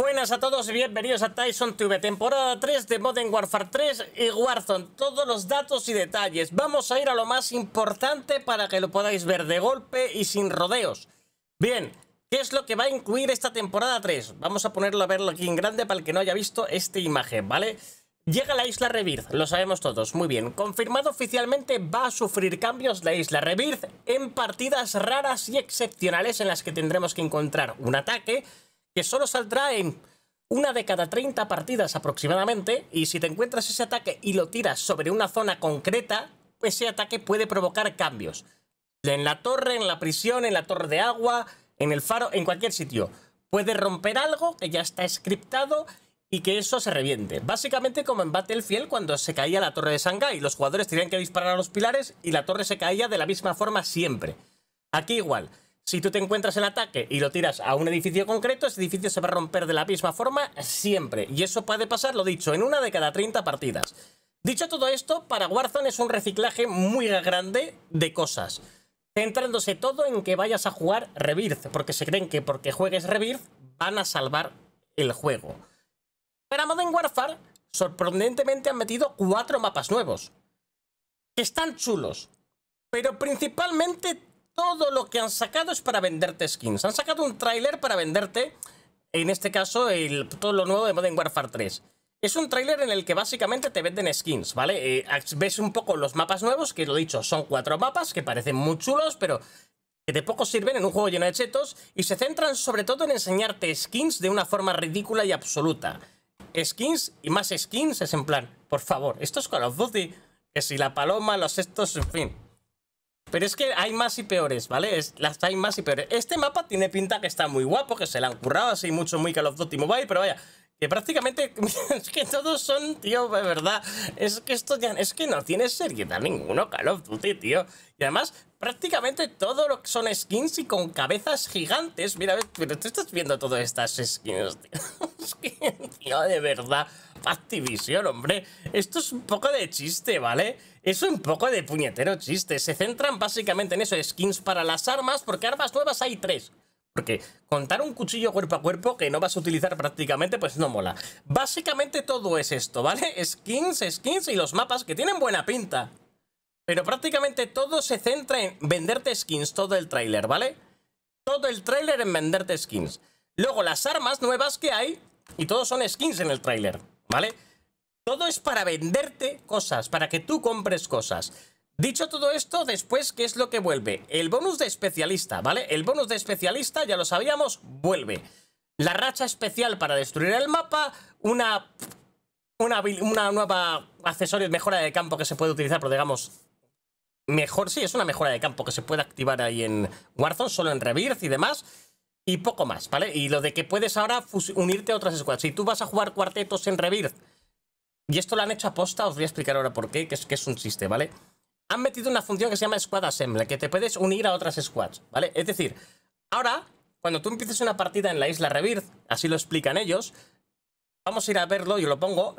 Buenas a todos y bienvenidos a Tyson TV, temporada 3 de Modern Warfare 3 y Warzone, todos los datos y detalles. Vamos a ir a lo más importante para que lo podáis ver de golpe y sin rodeos. Bien, ¿qué es lo que va a incluir esta temporada 3? Vamos a ponerlo a verlo aquí en grande para el que no haya visto esta imagen, ¿vale? Llega la isla Rebirth, lo sabemos todos, muy bien. Confirmado oficialmente va a sufrir cambios la isla Rebirth en partidas raras y excepcionales en las que tendremos que encontrar un ataque que solo saldrá en una de cada 30 partidas aproximadamente, y si te encuentras ese ataque y lo tiras sobre una zona concreta, ese ataque puede provocar cambios. En la torre, en la prisión, en la torre de agua, en el faro, en cualquier sitio. Puede romper algo que ya está scriptado y que eso se reviente. Básicamente como en Battlefield cuando se caía la torre de Shanghai, los jugadores tenían que disparar a los pilares y la torre se caía de la misma forma siempre. Aquí igual. Si tú te encuentras en ataque y lo tiras a un edificio concreto, ese edificio se va a romper de la misma forma siempre. Y eso puede pasar, lo dicho, en una de cada 30 partidas. Dicho todo esto, para Warzone es un reciclaje muy grande de cosas. Centrándose todo en que vayas a jugar Rebirth, porque se creen que porque juegues Rebirth van a salvar el juego. Para Modern Warfare, sorprendentemente han metido cuatro mapas nuevos. Que están chulos. Pero principalmente todo lo que han sacado es para venderte skins. Han sacado un tráiler para venderte, en este caso, el, todo lo nuevo de Modern Warfare 3. Es un tráiler en el que básicamente te venden skins, ¿vale? Eh, ves un poco los mapas nuevos, que lo he dicho, son cuatro mapas que parecen muy chulos, pero que de poco sirven en un juego lleno de chetos, y se centran sobre todo en enseñarte skins de una forma ridícula y absoluta. Skins y más skins es en plan, por favor, esto es Call of Duty, que si la paloma, los estos, en fin. Pero es que hay más y peores, ¿vale? las hay más y peores. Este mapa tiene pinta que está muy guapo, que se le han currado así mucho muy Call of Duty Mobile, pero vaya, que prácticamente es que todos son, tío, de verdad. Es que esto ya, es que no tiene seriedad ninguno, Call of Duty, tío. Y además, prácticamente todo lo que son skins y con cabezas gigantes. Mira, pero tú estás viendo todas estas skins, tío. Es que, tío, de verdad. Activision, hombre. Esto es un poco de chiste, ¿vale? Es un poco de puñetero chiste. Se centran básicamente en eso, skins para las armas, porque armas nuevas hay tres. Porque contar un cuchillo cuerpo a cuerpo que no vas a utilizar prácticamente, pues no mola. Básicamente todo es esto, ¿vale? Skins, skins y los mapas que tienen buena pinta. Pero prácticamente todo se centra en venderte skins, todo el tráiler, ¿vale? Todo el tráiler en venderte skins. Luego las armas nuevas que hay y todos son skins en el tráiler, ¿vale? Todo es para venderte cosas, para que tú compres cosas. Dicho todo esto, después, ¿qué es lo que vuelve? El bonus de especialista, ¿vale? El bonus de especialista, ya lo sabíamos, vuelve. La racha especial para destruir el mapa, una, una, nueva accesorio, mejora de campo que se puede utilizar, pero digamos, mejor, sí, es una mejora de campo que se puede activar ahí en Warzone, solo en Rebirth y demás, y poco más, ¿vale? Y lo de que puedes ahora unirte a otras escuadras. Si tú vas a jugar cuartetos en Rebirth, y esto lo han hecho a posta, os voy a explicar ahora por qué, que es, que es un chiste, ¿vale? han metido una función que se llama Squad Assemble, que te puedes unir a otras squads, ¿vale? Es decir, ahora, cuando tú empieces una partida en la isla Rebirth, así lo explican ellos, vamos a ir a verlo, yo lo pongo,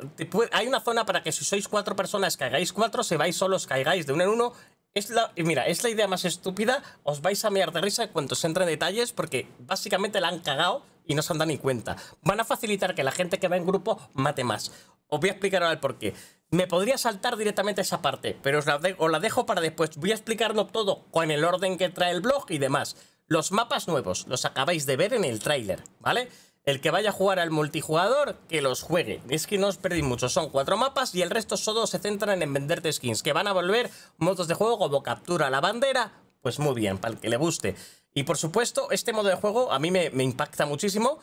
hay una zona para que si sois cuatro personas caigáis cuatro, si vais solos caigáis de uno en uno, es la, mira, es la idea más estúpida, os vais a mear de risa cuando se en detalles, porque básicamente la han cagado y no se han dado ni cuenta. Van a facilitar que la gente que va en grupo mate más. Os voy a explicar ahora el porqué. Me podría saltar directamente esa parte, pero os la, dejo para después. Voy a explicarlo todo con el orden que trae el blog y demás. Los mapas nuevos los acabáis de ver en el tráiler, ¿vale? El que vaya a jugar al multijugador, que los juegue. Es que no os perdéis mucho. Son cuatro mapas y el resto solo se centran en venderte skins, que van a volver modos de juego como captura la bandera. Pues muy bien, para el que le guste. Y por supuesto, este modo de juego a mí me, me impacta muchísimo.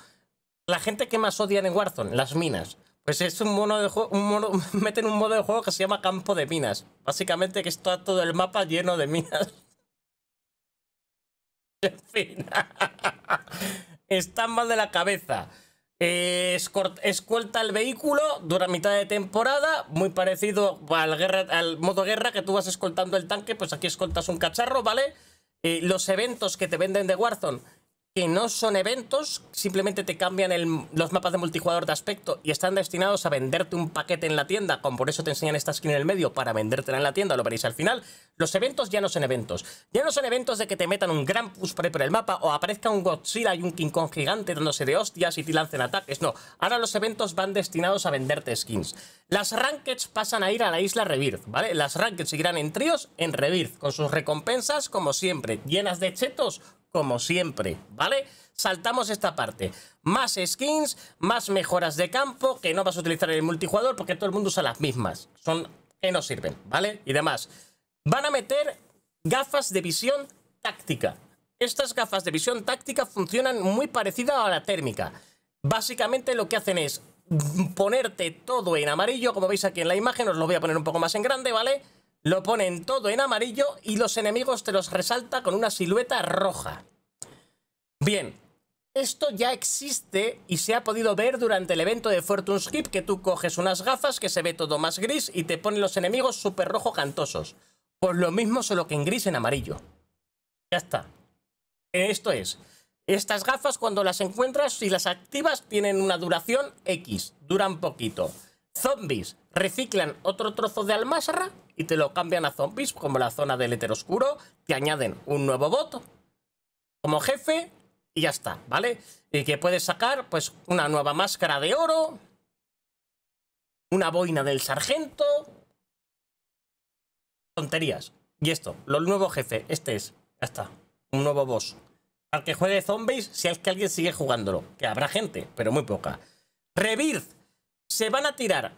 La gente que más odian en Warzone, las minas. Pues es un mono de juego, un meten un modo de juego que se llama campo de minas. Básicamente que está todo el mapa lleno de minas. En fin. Están mal de la cabeza. Eh, escolta el vehículo dura mitad de temporada, muy parecido al, al modo guerra que tú vas escoltando el tanque, pues aquí escoltas un cacharro, ¿vale? Eh, los eventos que te venden de Warzone que no son eventos, simplemente te cambian los mapas de multijugador de aspecto y están destinados a venderte un paquete en la tienda, con por eso te enseñan esta skin en el medio para vendértela en la tienda, lo veréis al final. Los eventos ya no son eventos. Ya no son eventos de que te metan un gran push por por el mapa o aparezca un Godzilla y un King Kong gigante dándose de hostias y te lancen ataques. No, ahora los eventos van destinados a venderte skins. Las Rankeds pasan a ir a la isla Rebirth, ¿vale? Las Rankeds seguirán en tríos en Rebirth, con sus recompensas como siempre, llenas de chetos como siempre, ¿vale? Saltamos esta parte. Más skins, más mejoras de campo que no vas a utilizar en el multijugador porque todo el mundo usa las mismas. Son que no sirven, ¿vale? Y demás. Van a meter gafas de visión táctica. Estas gafas de visión táctica funcionan muy parecida a la térmica. Básicamente lo que hacen es ponerte todo en amarillo, como veis aquí en la imagen, os lo voy a poner un poco más en grande, ¿vale? vale lo ponen todo en amarillo y los enemigos te los resalta con una silueta roja. Bien, esto ya existe y se ha podido ver durante el evento de Fortune Skip que tú coges unas gafas que se ve todo más gris y te ponen los enemigos súper rojo cantosos. Pues lo mismo solo que en gris en amarillo. Ya está. Esto es. Estas gafas cuando las encuentras, y las activas, tienen una duración X. Duran poquito zombies reciclan otro trozo de almasra y te lo cambian a zombies, como la zona del éter oscuro, te añaden un nuevo bot como jefe y ya está, ¿vale? Y que puedes sacar, pues, una nueva máscara de oro, una boina del sargento, tonterías. Y esto, lo nuevo jefe, este es, ya está, un nuevo boss. Al que juegue zombies, si es que alguien sigue jugándolo, que habrá gente, pero muy poca. Rebirth, se van a tirar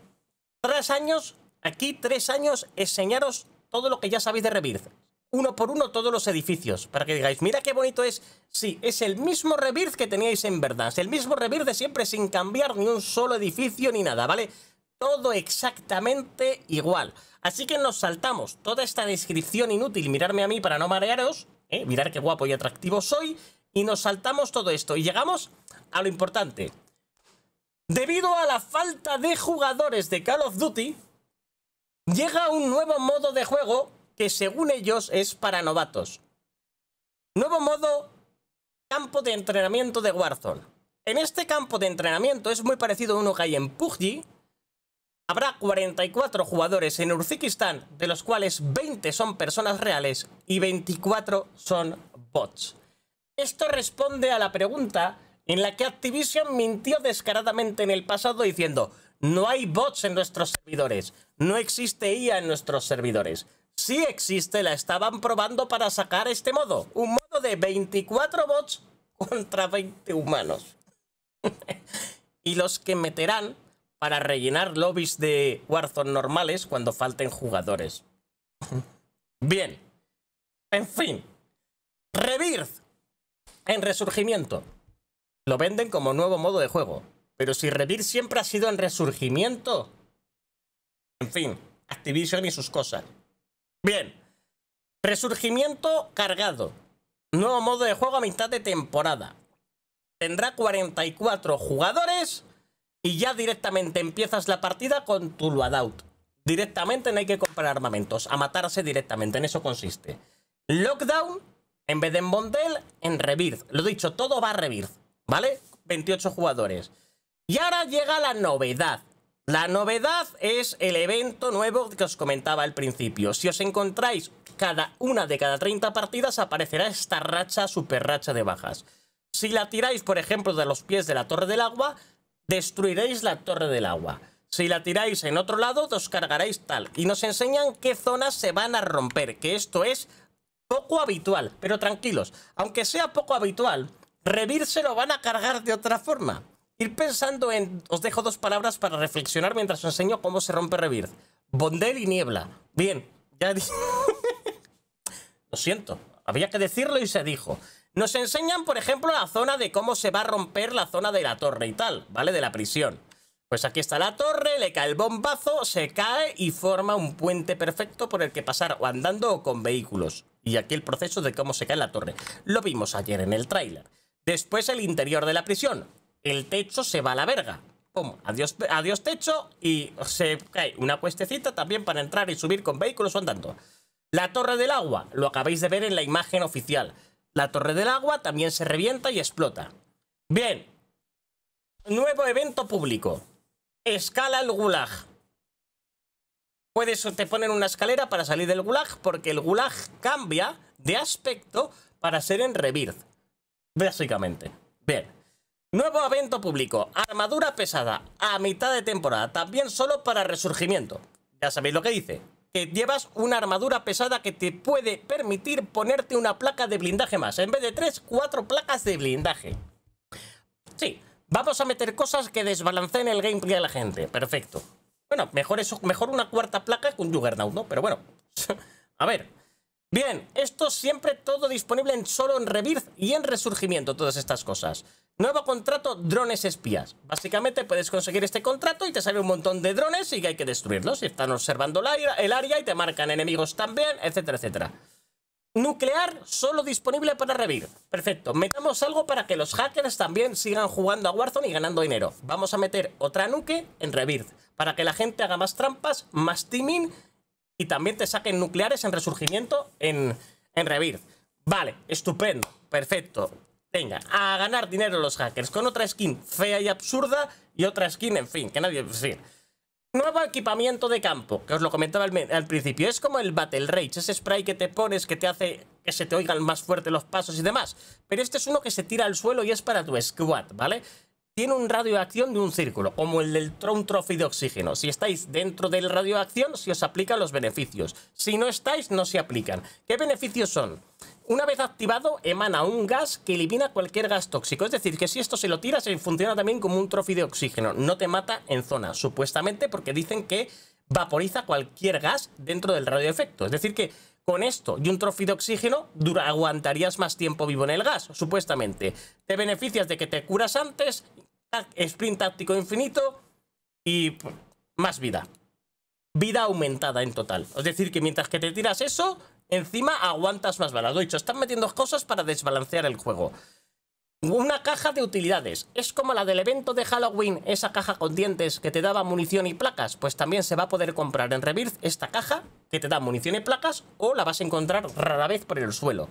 tres años, aquí tres años, enseñaros todo lo que ya sabéis de Rebirth. Uno por uno todos los edificios, para que digáis, mira qué bonito es. Sí, es el mismo Rebirth que teníais en verdad, es el mismo Rebirth de siempre sin cambiar ni un solo edificio ni nada, ¿vale? Todo exactamente igual. Así que nos saltamos toda esta descripción inútil, mirarme a mí para no marearos, ¿eh? mirar qué guapo y atractivo soy, y nos saltamos todo esto y llegamos a lo importante. Debido a la falta de jugadores de Call of Duty, llega un nuevo modo de juego que según ellos es para novatos. Nuevo modo campo de entrenamiento de Warzone. En este campo de entrenamiento es muy parecido a uno que hay en Puggy... Habrá 44 jugadores en Uzbekistán, de los cuales 20 son personas reales y 24 son bots. Esto responde a la pregunta en la que Activision mintió descaradamente en el pasado diciendo no hay bots en nuestros servidores, no existe IA en nuestros servidores. Sí existe, la estaban probando para sacar este modo, un modo de 24 bots contra 20 humanos. y los que meterán para rellenar lobbies de Warzone normales cuando falten jugadores. Bien. En fin. Rebirth. En resurgimiento. Lo venden como nuevo modo de juego. Pero si Revir siempre ha sido en resurgimiento. En fin, Activision y sus cosas. Bien. Resurgimiento cargado. Nuevo modo de juego a mitad de temporada. Tendrá 44 jugadores y ya directamente empiezas la partida con tu loadout. Directamente no hay que comprar armamentos, a matarse directamente, en eso consiste. Lockdown, en vez de en Bondel, en Rebirth. Lo dicho, todo va a Rebirth. ¿Vale? 28 jugadores. Y ahora llega la novedad. La novedad es el evento nuevo que os comentaba al principio. Si os encontráis cada una de cada 30 partidas aparecerá esta racha, super racha de bajas. Si la tiráis, por ejemplo, de los pies de la Torre del Agua, destruiréis la Torre del Agua. Si la tiráis en otro lado, os cargaréis tal. Y nos enseñan qué zonas se van a romper, que esto es poco habitual. Pero tranquilos, aunque sea poco habitual, Revir se lo van a cargar de otra forma. Ir pensando en... Os dejo dos palabras para reflexionar mientras os enseño cómo se rompe Revir. Bondel y niebla. Bien, ya... lo siento, había que decirlo y se dijo. Nos enseñan, por ejemplo, la zona de cómo se va a romper la zona de la torre y tal, ¿vale? De la prisión. Pues aquí está la torre, le cae el bombazo, se cae y forma un puente perfecto por el que pasar o andando o con vehículos. Y aquí el proceso de cómo se cae la torre. Lo vimos ayer en el tráiler. Después el interior de la prisión. El techo se va a la verga. ¿Cómo? adiós, techo y se cae una cuestecita también para entrar y subir con vehículos o andando. La torre del agua, lo acabáis de ver en la imagen oficial. La torre del agua también se revienta y explota. Bien. Nuevo evento público. Escala el gulag. Puedes, te ponen una escalera para salir del gulag porque el gulag cambia de aspecto para ser en Revirt básicamente. Bien. Nuevo evento público, armadura pesada, a mitad de temporada, también solo para resurgimiento. Ya sabéis lo que dice, que llevas una armadura pesada que te puede permitir ponerte una placa de blindaje más. En vez de tres, cuatro placas de blindaje. Sí, vamos a meter cosas que desbalanceen el gameplay a la gente. Perfecto. Bueno, mejor eso, mejor una cuarta placa con un Juggernaut, ¿no? Pero bueno, a ver... Bien, esto siempre todo disponible en solo en Rebirth y en Resurgimiento, todas estas cosas. Nuevo contrato, drones espías. Básicamente puedes conseguir este contrato y te sale un montón de drones y hay que destruirlos. Y están observando el área y te marcan enemigos también, etcétera, etcétera. Nuclear solo disponible para Revir. Perfecto, metamos algo para que los hackers también sigan jugando a Warzone y ganando dinero. Vamos a meter otra nuke en Revir, para que la gente haga más trampas, más teaming y también te saquen nucleares en resurgimiento en, en Vale, estupendo, perfecto. Venga, a ganar dinero los hackers con otra skin fea y absurda y otra skin, en fin, que nadie... Nuevo equipamiento de campo, que os lo comentaba al, al, principio. Es como el Battle Rage, ese spray que te pones que te hace que se te oigan más fuerte los pasos y demás. Pero este es uno que se tira al suelo y es para tu squad, ¿vale? tiene un radio de acción de un círculo, como el del Tron de oxígeno. Si estáis dentro del radio de acción, se os aplican los beneficios. Si no estáis, no se aplican. ¿Qué beneficios son? Una vez activado, emana un gas que elimina cualquier gas tóxico. Es decir, que si esto se lo tiras, eh, funciona también como un trofi de oxígeno. No te mata en zona, supuestamente porque dicen que vaporiza cualquier gas dentro del radio efecto. Es decir, que con esto y un trofeo de oxígeno aguantarías más tiempo vivo en el gas, supuestamente. Te beneficias de que te curas antes, sprint táctico infinito y más vida. Vida aumentada en total. Es decir, que mientras que te tiras eso, encima aguantas más balas. de hecho están metiendo cosas para desbalancear el juego. Una caja de utilidades. Es como la del evento de Halloween, esa caja con dientes que te daba munición y placas. Pues también se va a poder comprar en Rebirth esta caja que te da munición y placas o la vas a encontrar rara vez por el suelo.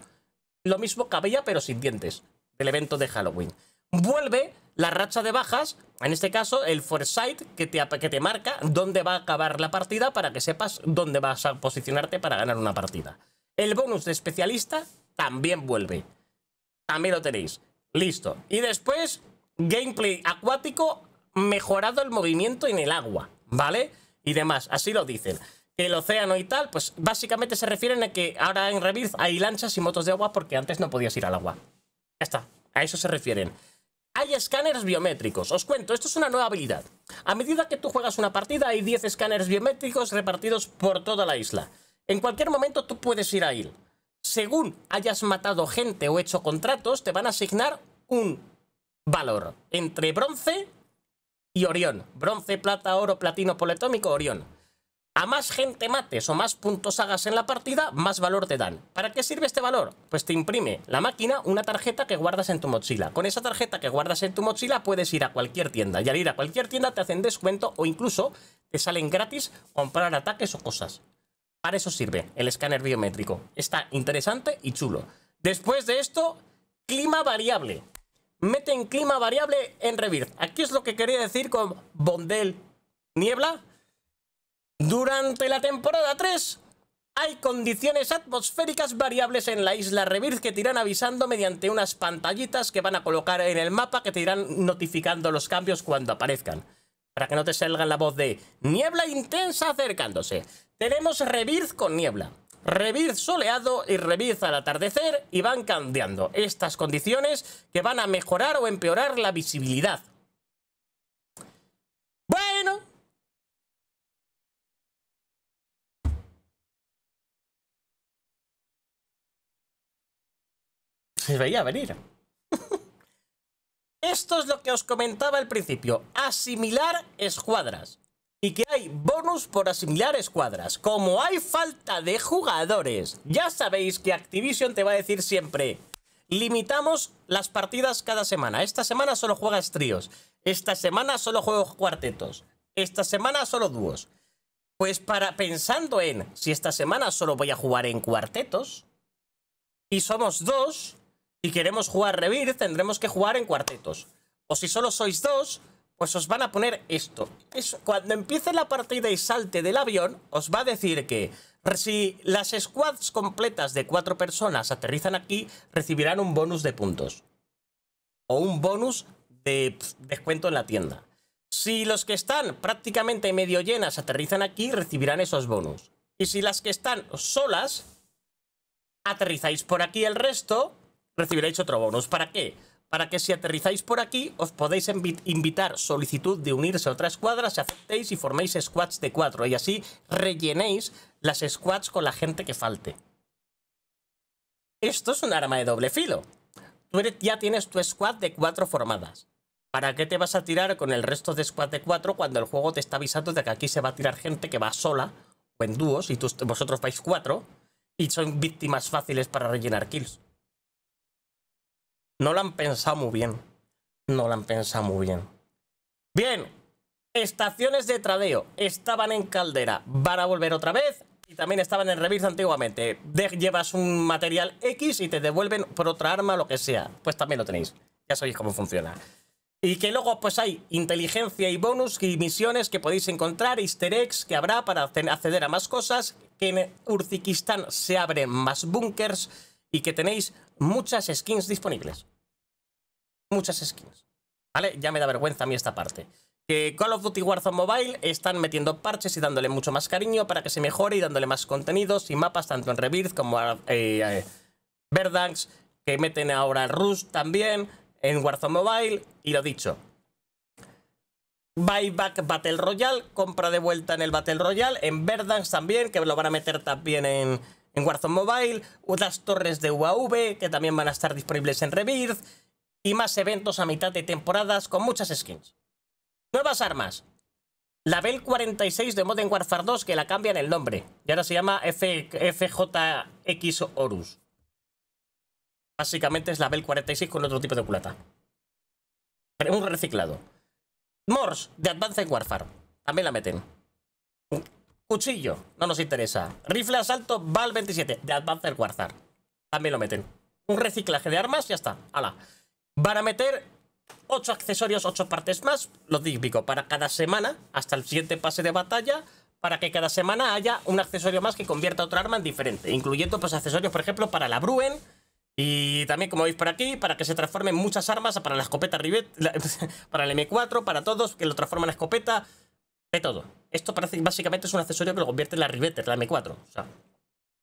Lo mismo cabella pero sin dientes del evento de Halloween. Vuelve la racha de bajas, en este caso el foresight que te, que te marca dónde va a acabar la partida para que sepas dónde vas a posicionarte para ganar una partida. El bonus de especialista también vuelve. También lo tenéis. Listo. Y después, gameplay acuático, mejorado el movimiento en el agua, ¿vale? Y demás, así lo dicen. El océano y tal, pues básicamente se refieren a que ahora en Rebirth hay lanchas y motos de agua porque antes no podías ir al agua. Ya está, a eso se refieren. Hay escáneres biométricos. Os cuento, esto es una nueva habilidad. A medida que tú juegas una partida, hay 10 escáneres biométricos repartidos por toda la isla. En cualquier momento tú puedes ir a ir según hayas matado gente o hecho contratos, te van a asignar un valor entre bronce y orión. Bronce, plata, oro, platino, poletómico, orión. A más gente mates o más puntos hagas en la partida, más valor te dan. ¿Para qué sirve este valor? Pues te imprime la máquina una tarjeta que guardas en tu mochila. Con esa tarjeta que guardas en tu mochila puedes ir a cualquier tienda. Y al ir a cualquier tienda te hacen descuento o incluso te salen gratis comprar ataques o cosas. Para eso sirve el escáner biométrico. Está interesante y chulo. Después de esto, clima variable. Meten clima variable en Revir. Aquí es lo que quería decir con Bondel Niebla. Durante la temporada 3 hay condiciones atmosféricas variables en la isla Revir que te irán avisando mediante unas pantallitas que van a colocar en el mapa que te irán notificando los cambios cuando aparezcan. Para que no te salga la voz de niebla intensa acercándose. Tenemos revir con niebla. revir soleado y revir al atardecer y van cambiando estas condiciones que van a mejorar o empeorar la visibilidad. Bueno. Se veía venir. Esto es lo que os comentaba al principio, asimilar escuadras. Y que hay bonus por asimilar escuadras. Como hay falta de jugadores, ya sabéis que Activision te va a decir siempre, limitamos las partidas cada semana. Esta semana solo juegas tríos, esta semana solo juego cuartetos, esta semana solo dúos. Pues para pensando en si esta semana solo voy a jugar en cuartetos y somos dos, si queremos jugar Revir, tendremos que jugar en cuartetos. O si solo sois dos, pues os van a poner esto. cuando empiece la partida y salte del avión, os va a decir que si las squads completas de cuatro personas aterrizan aquí, recibirán un bonus de puntos. O un bonus de descuento en la tienda. Si los que están prácticamente medio llenas aterrizan aquí, recibirán esos bonus. Y si las que están solas, aterrizáis por aquí el resto recibiréis otro bonus. ¿Para qué? Para que si aterrizáis por aquí, os podéis invitar solicitud de unirse a otra escuadra, si aceptéis y forméis squads de cuatro. Y así rellenéis las squads con la gente que falte. Esto es un arma de doble filo. Tú ya tienes tu squad de cuatro formadas. ¿Para qué te vas a tirar con el resto de squad de cuatro cuando el juego te está avisando de que aquí se va a tirar gente que va sola o en dúos y vosotros vais cuatro y son víctimas fáciles para rellenar kills? No lo han pensado muy bien. No lo han pensado muy bien. Bien, estaciones de tradeo estaban en Caldera, van a volver otra vez y también estaban en revista antiguamente. De llevas un material X y te devuelven por otra arma, lo que sea. Pues también lo tenéis. Ya sabéis cómo funciona. Y que luego pues hay inteligencia y bonus y misiones que podéis encontrar, easter eggs que habrá para acceder a más cosas, que en Urzikistán se abren más bunkers. y que tenéis muchas skins disponibles muchas skins. ¿Vale? Ya me da vergüenza a mí esta parte. Que Call of Duty Warzone Mobile están metiendo parches y dándole mucho más cariño para que se mejore y dándole más contenidos y mapas tanto en Rebirth como en eh, eh, Verdansk, que meten ahora Rush también en Warzone Mobile y lo dicho. Buyback Battle Royale, compra de vuelta en el Battle Royale, en Verdansk también, que lo van a meter también en, en Warzone Mobile, las torres de UAV, que también van a estar disponibles en Rebirth, y más eventos a mitad de temporadas con muchas skins. Nuevas armas. La Bell 46 de Modern Warfare 2 que la cambian el nombre y ahora se llama F FJX Horus. Básicamente es la Bell 46 con otro tipo de culata. Un reciclado. Morse de Advanced Warfare. También la meten. Cuchillo, no nos interesa. Rifle asalto Val 27 de Advanced Warfare. También lo meten. Un reciclaje de armas, ya está. ¡Hala! Van a meter 8 accesorios, 8 partes más, lo típico, para cada semana, hasta el siguiente pase de batalla, para que cada semana haya un accesorio más que convierta otra arma en diferente, incluyendo pues accesorios, por ejemplo, para la Bruen, y también, como veis por aquí, para que se transformen muchas armas, para la escopeta Rivet, para el M4, para todos, que lo transforman en escopeta, de todo. Esto parece básicamente es un accesorio que lo convierte en la Riveter, la M4. O sea,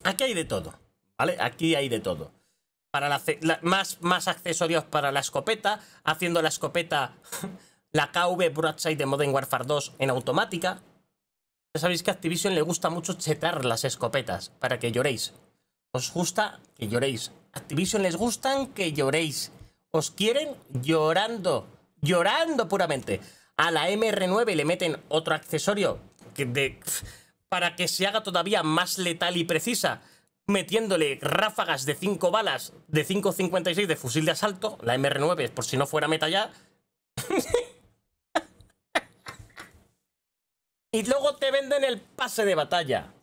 aquí hay de todo, ¿vale? Aquí hay de todo más, más accesorios para la escopeta, haciendo la escopeta la KV Broadside de Modern Warfare 2 en automática. Ya sabéis que a Activision le gusta mucho chetar las escopetas para que lloréis. Os gusta que lloréis. Activision les gustan que lloréis. Os quieren llorando, llorando puramente. A la MR9 le meten otro accesorio para que se haga todavía más letal y precisa metiéndole ráfagas de 5 balas de 5.56 de fusil de asalto, la MR9, por si no fuera meta ya. y luego te venden el pase de batalla.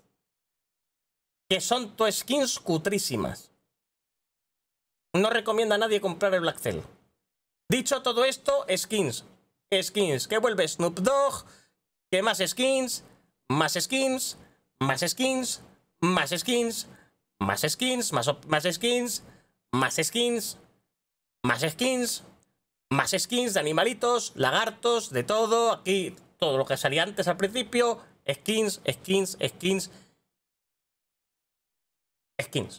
Que son tu skins cutrísimas. No recomienda a nadie comprar el Black Cell. Dicho todo esto, skins. Skins. Que vuelve Snoop Dogg. Que más skins. Más skins. Más skins. Más skins. Más skins, más, más skins, más skins, más skins, más skins de animalitos, lagartos, de todo. Aquí todo lo que salía antes al principio. Skins, skins, skins. Skins.